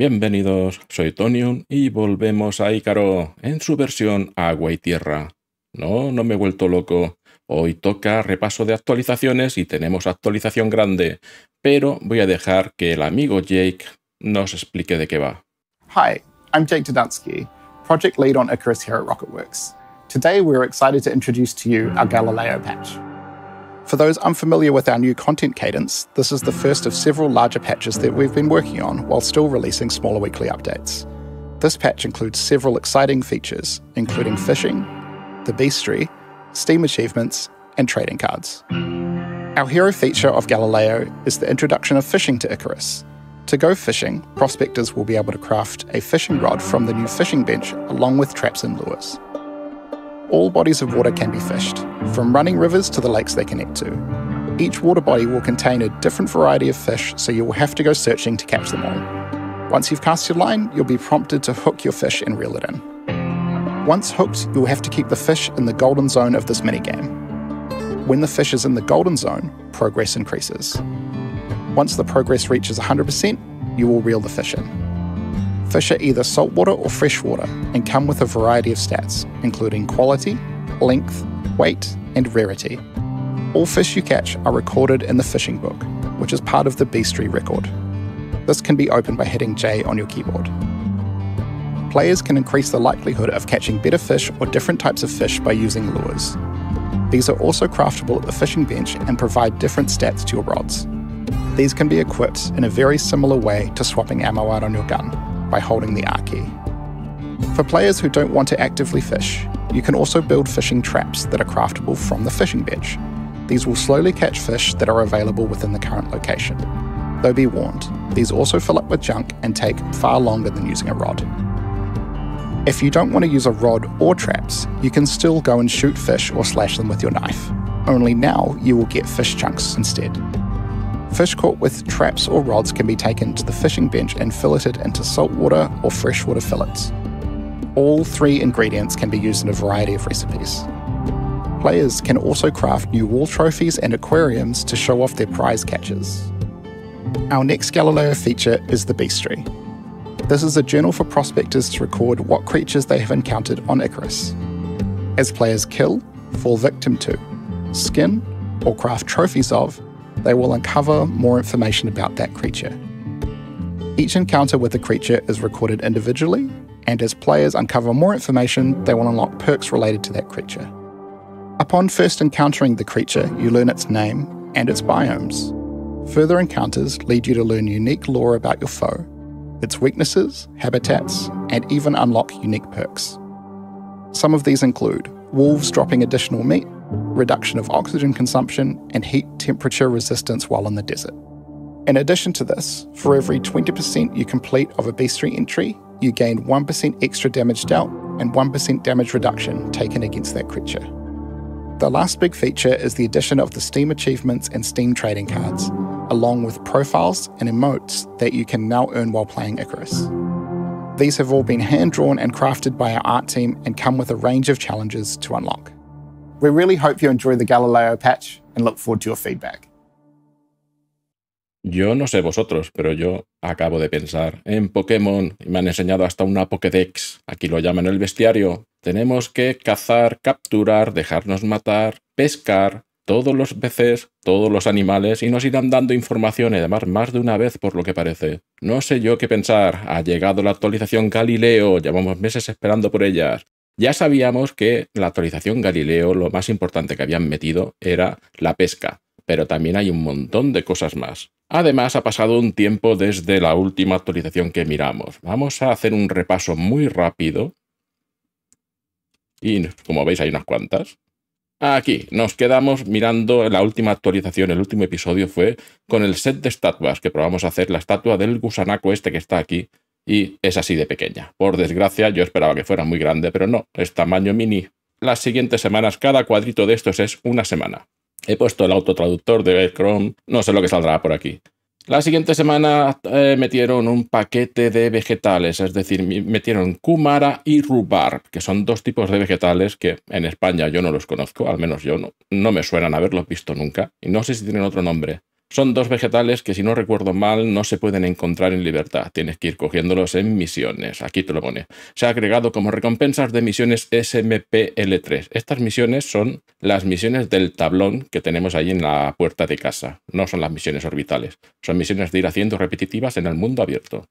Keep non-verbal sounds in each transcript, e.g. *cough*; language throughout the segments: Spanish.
Bienvenidos, soy Tonium y volvemos a Ícaro en su versión Agua y Tierra. No, no me he vuelto loco. Hoy toca repaso de actualizaciones y tenemos actualización grande, pero voy a dejar que el amigo Jake nos explique de qué va. Hi, I'm Jake Dodansky, project lead on Icarus here at Rocketworks. Today we're excited to introduce to you our Galileo patch. For those unfamiliar with our new content cadence, this is the first of several larger patches that we've been working on while still releasing smaller weekly updates. This patch includes several exciting features, including fishing, the beastry, Steam achievements, and trading cards. Our hero feature of Galileo is the introduction of fishing to Icarus. To go fishing, prospectors will be able to craft a fishing rod from the new fishing bench along with traps and lures all bodies of water can be fished, from running rivers to the lakes they connect to. Each water body will contain a different variety of fish, so you will have to go searching to catch them all. Once you've cast your line, you'll be prompted to hook your fish and reel it in. Once hooked, you'll have to keep the fish in the golden zone of this minigame. When the fish is in the golden zone, progress increases. Once the progress reaches 100%, you will reel the fish in. Fish are either saltwater or freshwater and come with a variety of stats, including quality, length, weight, and rarity. All fish you catch are recorded in the fishing book, which is part of the Beastry record. This can be opened by hitting J on your keyboard. Players can increase the likelihood of catching better fish or different types of fish by using lures. These are also craftable at the fishing bench and provide different stats to your rods. These can be equipped in a very similar way to swapping ammo out on your gun by holding the key. For players who don't want to actively fish, you can also build fishing traps that are craftable from the fishing bench. These will slowly catch fish that are available within the current location. Though be warned, these also fill up with junk and take far longer than using a rod. If you don't want to use a rod or traps, you can still go and shoot fish or slash them with your knife. Only now you will get fish chunks instead. Fish caught with traps or rods can be taken to the fishing bench and filleted into saltwater or freshwater fillets. All three ingredients can be used in a variety of recipes. Players can also craft new wall trophies and aquariums to show off their prize catches. Our next Galileo feature is the Beastry. This is a journal for prospectors to record what creatures they have encountered on Icarus. As players kill, fall victim to, skin, or craft trophies of, they will uncover more information about that creature. Each encounter with the creature is recorded individually, and as players uncover more information, they will unlock perks related to that creature. Upon first encountering the creature, you learn its name and its biomes. Further encounters lead you to learn unique lore about your foe, its weaknesses, habitats, and even unlock unique perks. Some of these include wolves dropping additional meat, reduction of oxygen consumption, and heat temperature resistance while in the desert. In addition to this, for every 20% you complete of a bestiary entry, you gain 1% extra damage dealt and 1% damage reduction taken against that creature. The last big feature is the addition of the Steam achievements and Steam trading cards, along with profiles and emotes that you can now earn while playing Icarus these have all been hand drawn and crafted by our art team and come with a range of challenges to unlock. We really hope you enjoy the Galileo patch and look forward to your feedback. Yo no sé vosotros, pero yo acabo de pensar en Pokémon y me han enseñado hasta una Pokédex. Aquí lo llaman el bestiario. Tenemos que cazar, capturar, dejarnos matar, pescar, todos los peces, todos los animales, y nos irán dando información además más de una vez por lo que parece. No sé yo qué pensar, ha llegado la actualización Galileo, llevamos meses esperando por ellas. Ya sabíamos que la actualización Galileo lo más importante que habían metido era la pesca, pero también hay un montón de cosas más. Además, ha pasado un tiempo desde la última actualización que miramos. Vamos a hacer un repaso muy rápido. Y como veis hay unas cuantas. Aquí nos quedamos mirando la última actualización, el último episodio fue con el set de estatuas que probamos a hacer, la estatua del gusanaco este que está aquí y es así de pequeña. Por desgracia yo esperaba que fuera muy grande, pero no, es tamaño mini. Las siguientes semanas cada cuadrito de estos es una semana. He puesto el autotraductor de Chrome, no sé lo que saldrá por aquí. La siguiente semana eh, metieron un paquete de vegetales, es decir, metieron cumara y rhubarb, que son dos tipos de vegetales que en España yo no los conozco, al menos yo no, no me suenan haberlos visto nunca, y no sé si tienen otro nombre. Son dos vegetales que, si no recuerdo mal, no se pueden encontrar en libertad. Tienes que ir cogiéndolos en misiones. Aquí te lo pone. Se ha agregado como recompensas de misiones SMPL3. Estas misiones son las misiones del tablón que tenemos ahí en la puerta de casa. No son las misiones orbitales. Son misiones de ir haciendo repetitivas en el mundo abierto.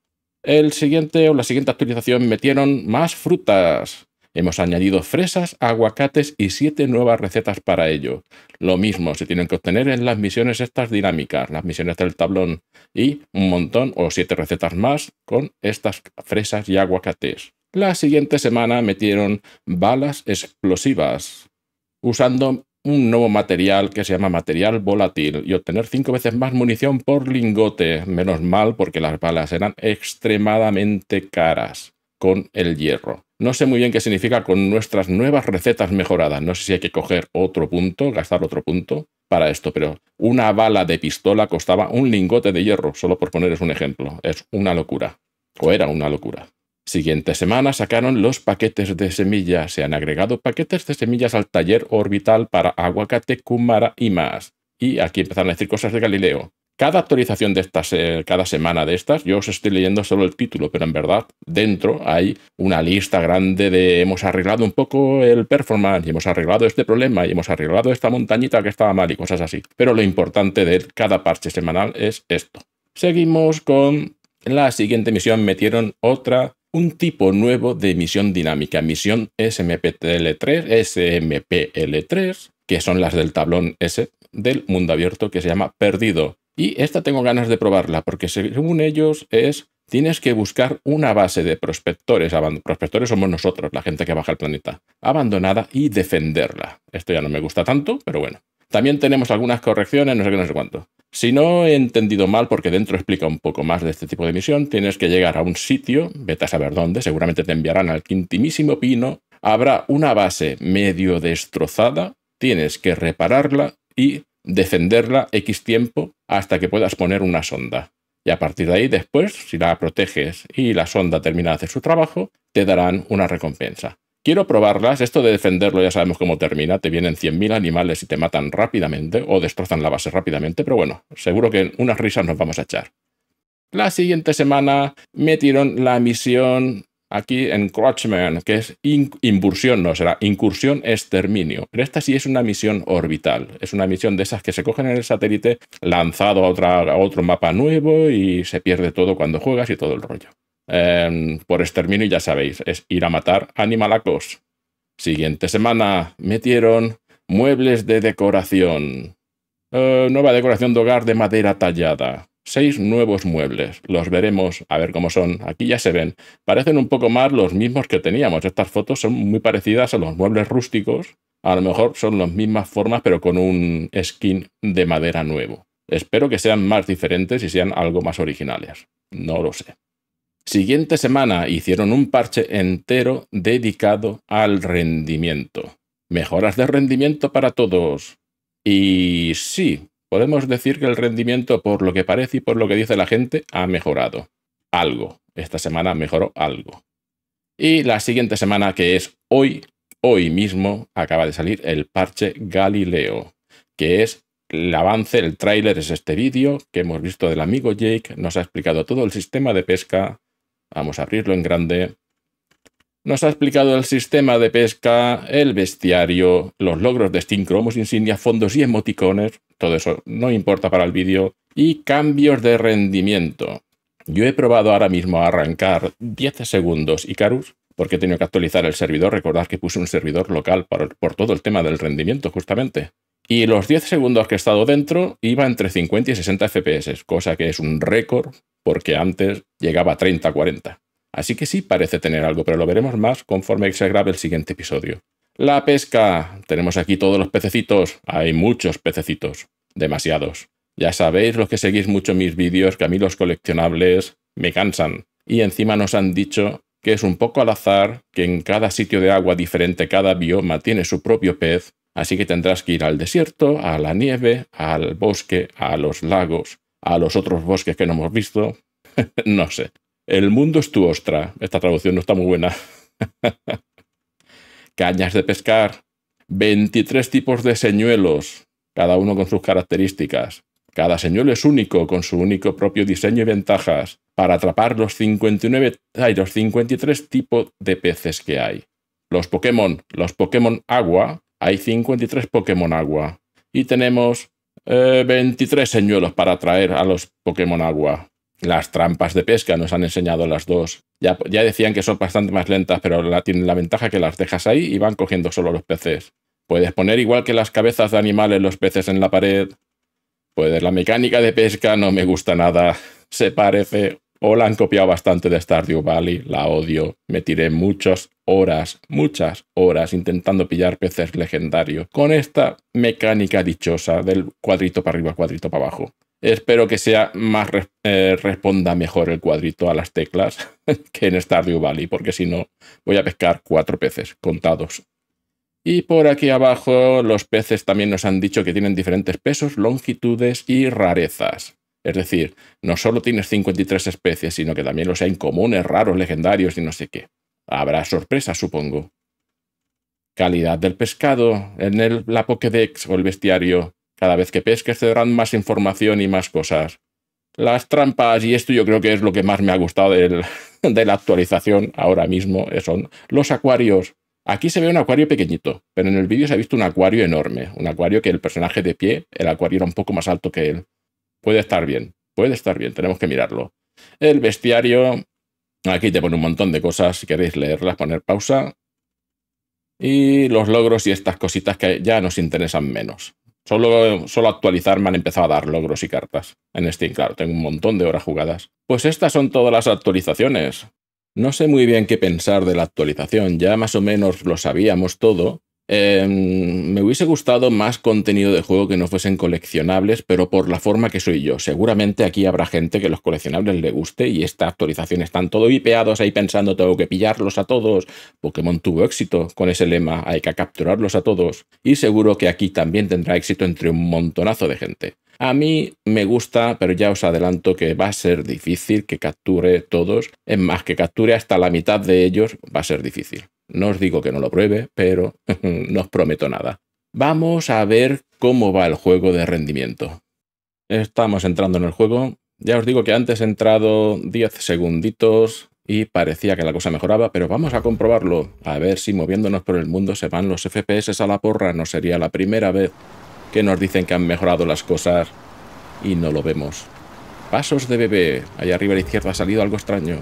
El siguiente o la siguiente actualización metieron más frutas. Hemos añadido fresas, aguacates y siete nuevas recetas para ello. Lo mismo se tienen que obtener en las misiones estas dinámicas, las misiones del tablón y un montón o siete recetas más con estas fresas y aguacates. La siguiente semana metieron balas explosivas usando un nuevo material que se llama material volátil y obtener cinco veces más munición por lingote. Menos mal porque las balas eran extremadamente caras con el hierro. No sé muy bien qué significa con nuestras nuevas recetas mejoradas. No sé si hay que coger otro punto, gastar otro punto para esto, pero una bala de pistola costaba un lingote de hierro, solo por ponerles un ejemplo. Es una locura. O era una locura. Siguiente semana sacaron los paquetes de semillas. Se han agregado paquetes de semillas al taller orbital para aguacate, cumara y más. Y aquí empezaron a decir cosas de Galileo. Cada actualización de estas, eh, cada semana de estas, yo os estoy leyendo solo el título, pero en verdad dentro hay una lista grande de hemos arreglado un poco el performance, hemos arreglado este problema, y hemos arreglado esta montañita que estaba mal y cosas así. Pero lo importante de cada parche semanal es esto. Seguimos con la siguiente misión, metieron otra un tipo nuevo de misión dinámica, misión smptl 3 SMPL3, que son las del tablón S del mundo abierto que se llama Perdido. Y esta tengo ganas de probarla, porque según ellos es, tienes que buscar una base de prospectores, prospectores somos nosotros, la gente que baja el planeta, abandonada y defenderla. Esto ya no me gusta tanto, pero bueno. También tenemos algunas correcciones, no sé qué, no sé cuánto. Si no he entendido mal, porque dentro explica un poco más de este tipo de misión, tienes que llegar a un sitio, vete a saber dónde, seguramente te enviarán al quintimísimo pino, habrá una base medio destrozada, tienes que repararla y defenderla X tiempo hasta que puedas poner una sonda. Y a partir de ahí, después, si la proteges y la sonda termina de hacer su trabajo, te darán una recompensa. Quiero probarlas, esto de defenderlo ya sabemos cómo termina, te vienen 100.000 animales y te matan rápidamente o destrozan la base rápidamente, pero bueno, seguro que en unas risas nos vamos a echar. La siguiente semana metieron la misión aquí en Crotchman, que es no será incursión exterminio. Pero esta sí es una misión orbital, es una misión de esas que se cogen en el satélite lanzado a, a otro mapa nuevo y se pierde todo cuando juegas y todo el rollo. Em, por exterminio ya sabéis, es ir a matar animalacos. Siguiente semana metieron muebles de decoración. Eh, nueva decoración de hogar de madera tallada seis nuevos muebles. Los veremos, a ver cómo son. Aquí ya se ven. Parecen un poco más los mismos que teníamos. Estas fotos son muy parecidas a los muebles rústicos. A lo mejor son las mismas formas, pero con un skin de madera nuevo. Espero que sean más diferentes y sean algo más originales. No lo sé. Siguiente semana hicieron un parche entero dedicado al rendimiento. Mejoras de rendimiento para todos. Y sí, podemos decir que el rendimiento, por lo que parece y por lo que dice la gente, ha mejorado. Algo. Esta semana mejoró algo. Y la siguiente semana, que es hoy, hoy mismo, acaba de salir el parche Galileo, que es el avance, el tráiler es este vídeo que hemos visto del amigo Jake, nos ha explicado todo el sistema de pesca. Vamos a abrirlo en grande. Nos ha explicado el sistema de pesca, el bestiario, los logros de Steam, cromos, insignia, fondos y emoticones. Todo eso no importa para el vídeo. Y cambios de rendimiento. Yo he probado ahora mismo a arrancar 10 segundos Icarus porque he tenido que actualizar el servidor. Recordad que puse un servidor local por, por todo el tema del rendimiento, justamente. Y los 10 segundos que he estado dentro iba entre 50 y 60 FPS, cosa que es un récord porque antes llegaba a 30, 40. Así que sí parece tener algo, pero lo veremos más conforme se grabe el siguiente episodio. La pesca. Tenemos aquí todos los pececitos. Hay muchos pececitos. Demasiados. Ya sabéis los que seguís mucho mis vídeos que a mí los coleccionables me cansan. Y encima nos han dicho que es un poco al azar, que en cada sitio de agua diferente cada bioma tiene su propio pez, así que tendrás que ir al desierto, a la nieve, al bosque, a los lagos, a los otros bosques que no hemos visto. *laughs* no sé. El mundo es tu ostra. Esta traducción no está muy buena. *laughs* Cañas de pescar. 23 tipos de señuelos, cada uno con sus características. Cada señuelo es único, con su único propio diseño y ventajas, para atrapar los, 59, hay los 53 tipos de peces que hay. Los Pokémon, los Pokémon agua, hay 53 Pokémon agua. Y tenemos 23 eh, señuelos para atraer a los Pokémon agua las trampas de pesca, nos han enseñado las dos. Ya, ya decían que son bastante más lentas, pero la, tienen la ventaja que las dejas ahí y van cogiendo solo los peces. Puedes poner igual que las cabezas de animales los peces en la pared. Puedes, la mecánica de pesca no me gusta nada. Se parece o la han copiado bastante de Stardew Valley, la odio. Me tiré muchas horas, muchas horas intentando pillar peces legendarios con esta mecánica dichosa del cuadrito para arriba, cuadrito para abajo. Espero que sea más eh, responda mejor el cuadrito a las teclas *laughs* que en Stardew Valley, porque si no voy a pescar cuatro peces contados. Y por aquí abajo los peces también nos han dicho que tienen diferentes pesos, longitudes y rarezas. Es decir, no solo tienes 53 especies, sino que también los hay en comunes, raros, legendarios y no sé qué. Habrá sorpresas, supongo. Calidad del pescado en el, la Pokédex o el bestiario cada vez que pesques te darán más información y más cosas. Las trampas y esto yo creo que es lo que más me ha gustado *laughs* de la actualización ahora mismo, eh, son los acuarios. Aquí se ve un acuario pequeñito, pero en el vídeo se ha visto un acuario enorme, un acuario que el personaje de pie, el acuario era un poco más alto que él. Puede estar bien, puede estar bien, tenemos que mirarlo. El bestiario, aquí te pone un montón de cosas, si queréis leerlas, poner pausa. Y los logros y estas cositas que ya nos interesan menos. Solo, actualizar me han empezado a dar logros y cartas en Steam, claro, tengo un montón de horas jugadas. Pues estas son todas las actualizaciones. No sé muy bien qué pensar de la actualización, ya más o menos lo sabíamos todo, Em, me hubiese gustado más contenido de juego que no fuesen coleccionables, pero por la forma que soy yo. Seguramente aquí habrá gente que los coleccionables le guste y esta actualización están todo vipeados ahí pensando tengo que pillarlos a todos. Pokémon tuvo éxito con ese lema, hay que capturarlos a todos. Y seguro que aquí también tendrá éxito entre un montonazo de gente. A mí me gusta, pero ya os adelanto que va a ser difícil que capture todos. Es más, que capture hasta la mitad de ellos va a ser difícil. No os digo que no lo pruebe, pero *laughs* no os prometo nada. Vamos a ver cómo va el juego de rendimiento. Estamos entrando en el juego. Ya os digo que antes he entrado 10 segunditos y parecía que la cosa mejoraba, pero vamos a comprobarlo. A ver si moviéndonos por el mundo se van los FPS a la porra. No sería la primera vez que nos dicen que han mejorado las cosas y no lo vemos. Pasos de bebé. Allá arriba a la izquierda ha salido algo extraño.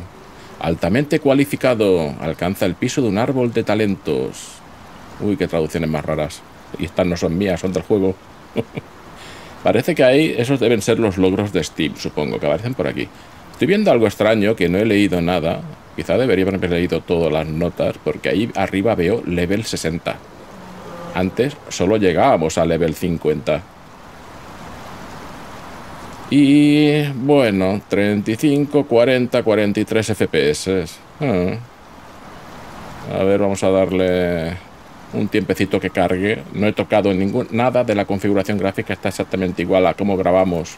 Altamente cualificado, alcanza el piso de un árbol de talentos. Uy, qué traducciones más raras. Y estas no son mías, son del juego. *laughs* Parece que ahí esos deben ser los logros de Steam, supongo, que aparecen por aquí. Estoy viendo algo extraño que no he leído nada. Quizá debería haber leído todas las notas, porque ahí arriba veo level 60. Antes solo llegábamos a level 50. Y bueno, 35, 40, 43 FPS. A ver, vamos a darle un tiempecito que cargue. No he tocado ningún, nada de la configuración gráfica, está exactamente igual a como grabamos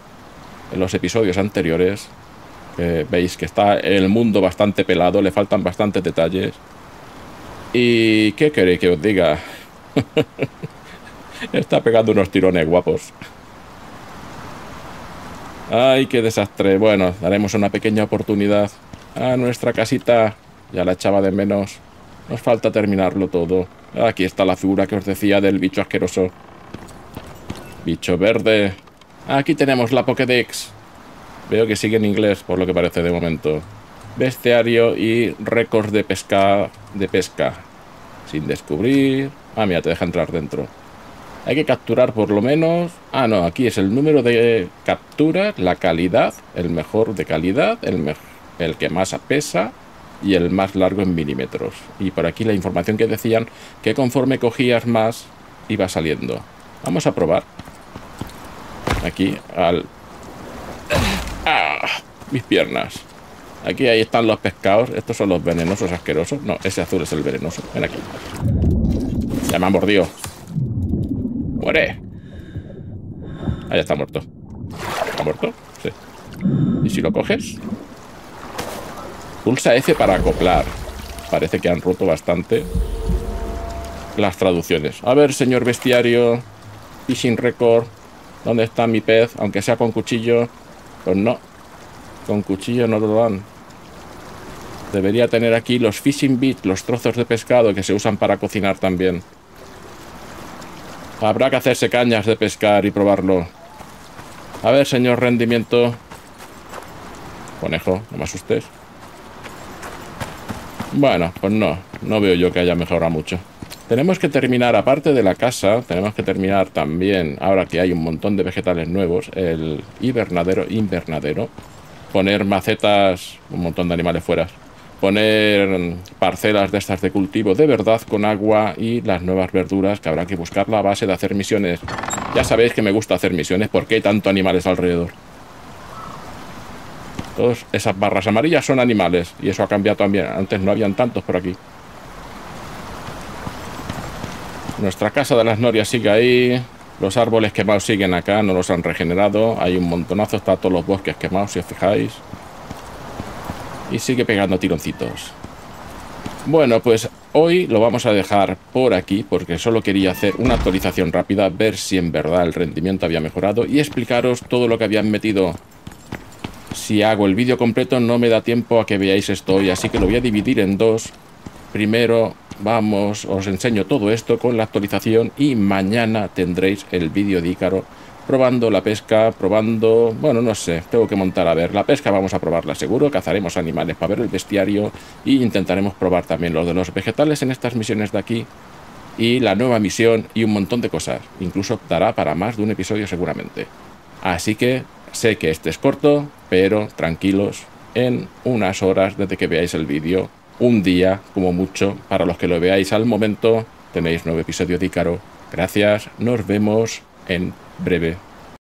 en los episodios anteriores. veis que está el mundo bastante pelado, le faltan bastantes detalles. ¿Y qué queréis que os diga? *laughs* está pegando unos tirones guapos. ¡Ay, qué desastre! Bueno, daremos una pequeña oportunidad a nuestra casita. Ya la echaba de menos. Nos falta terminarlo todo. Aquí está la figura que os decía del bicho asqueroso. Bicho verde. Aquí tenemos la Pokédex. Veo que sigue en inglés, por lo que parece de momento. Bestiario y récord de pesca... De pesca. Sin descubrir... Ah, mira, te deja entrar dentro. Hay que capturar por lo menos... Ah, no, aquí es el número de capturas, la calidad, el mejor de calidad, el, que más pesa y el más largo en milímetros. Y por aquí la información que decían que conforme cogías más iba saliendo. Vamos a probar. Aquí al... ¡Ah! Mis piernas. Aquí ahí están los pescados. Estos son los venenosos asquerosos. No, ese azul es el venenoso. Ven aquí. Ya me ha mordido. Ah, ya está muerto. ¿Está muerto? Sí. ¿Y si lo coges? Pulsa F para acoplar. Parece que han roto bastante las traducciones. A ver, señor bestiario. Fishing record. ¿Dónde está mi pez? Aunque sea con cuchillo. Pues no. Con cuchillo no lo dan. Debería tener aquí los fishing bits, los trozos de pescado que se usan para cocinar también. Habrá que hacerse cañas de pescar y probarlo. A ver, señor rendimiento. Conejo, no me asustes. Bueno, pues no. No veo yo que haya mejorado mucho. Tenemos que terminar, aparte de la casa, tenemos que terminar también, ahora que hay un montón de vegetales nuevos, el hibernadero, invernadero. Poner macetas, un montón de animales fuera poner parcelas de estas de cultivo de verdad con agua y las nuevas verduras que habrá que buscar la base de hacer misiones. Ya sabéis que me gusta hacer misiones porque hay tanto animales alrededor. Todas esas barras amarillas son animales y eso ha cambiado también. Antes no habían tantos por aquí. Nuestra casa de las norias sigue ahí. Los árboles quemados siguen acá, no los han regenerado. Hay un montonazo, está todos los bosques quemados, si os fijáis. Y sigue pegando tironcitos. Bueno, pues hoy lo vamos a dejar por aquí porque solo quería hacer una actualización rápida, ver si en verdad el rendimiento había mejorado y explicaros todo lo que habían metido. Si hago el vídeo completo no me da tiempo a que veáis esto hoy, así que lo voy a dividir en dos. Primero vamos, os enseño todo esto con la actualización y mañana tendréis el vídeo de Ícaro probando la pesca, probando, bueno, no sé, tengo que montar a ver. La pesca vamos a probarla seguro, cazaremos animales para ver el bestiario y intentaremos probar también los de los vegetales en estas misiones de aquí y la nueva misión y un montón de cosas. Incluso optará para más de un episodio seguramente. Así que sé que este es corto, pero tranquilos, en unas horas desde que veáis el vídeo, un día como mucho, para los que lo veáis al momento, tenéis nuevo episodio de Ícaro. Gracias, nos vemos en breve.